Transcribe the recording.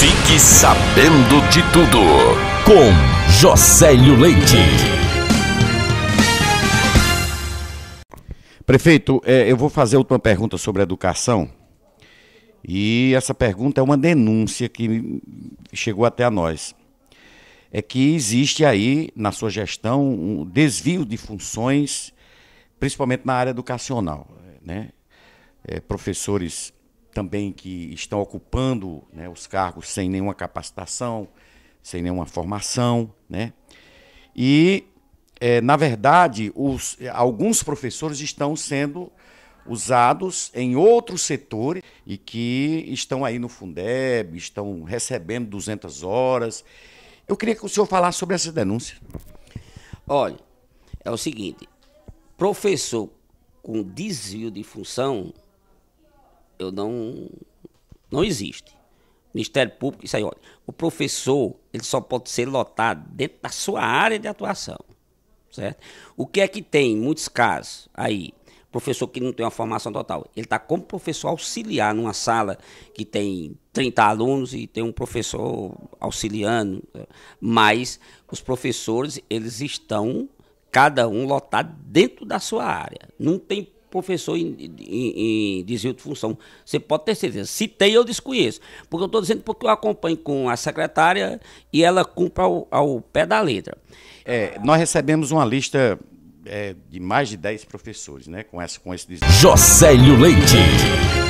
Fique sabendo de tudo com Josélio Leite. Prefeito, é, eu vou fazer outra pergunta sobre educação. E essa pergunta é uma denúncia que chegou até a nós. É que existe aí, na sua gestão, um desvio de funções, principalmente na área educacional. Né? É, professores também que estão ocupando né, os cargos sem nenhuma capacitação, sem nenhuma formação, né? E, é, na verdade, os, é, alguns professores estão sendo usados em outros setores e que estão aí no Fundeb, estão recebendo 200 horas. Eu queria que o senhor falasse sobre essa denúncia. Olha, é o seguinte, professor com desvio de função eu não. Não existe. Ministério Público, isso aí, olha. O professor, ele só pode ser lotado dentro da sua área de atuação, certo? O que é que tem, em muitos casos, aí, professor que não tem uma formação total, ele está como professor auxiliar numa sala que tem 30 alunos e tem um professor auxiliando, né? mas os professores, eles estão, cada um lotado dentro da sua área. Não tem professor em, em, em desvio de função. Você pode ter certeza. Citei, eu desconheço. Porque eu estou dizendo porque eu acompanho com a secretária e ela cumpre ao, ao pé da letra. É, nós recebemos uma lista é, de mais de 10 professores, né? Com, essa, com esse desvio. Jocélio Leite.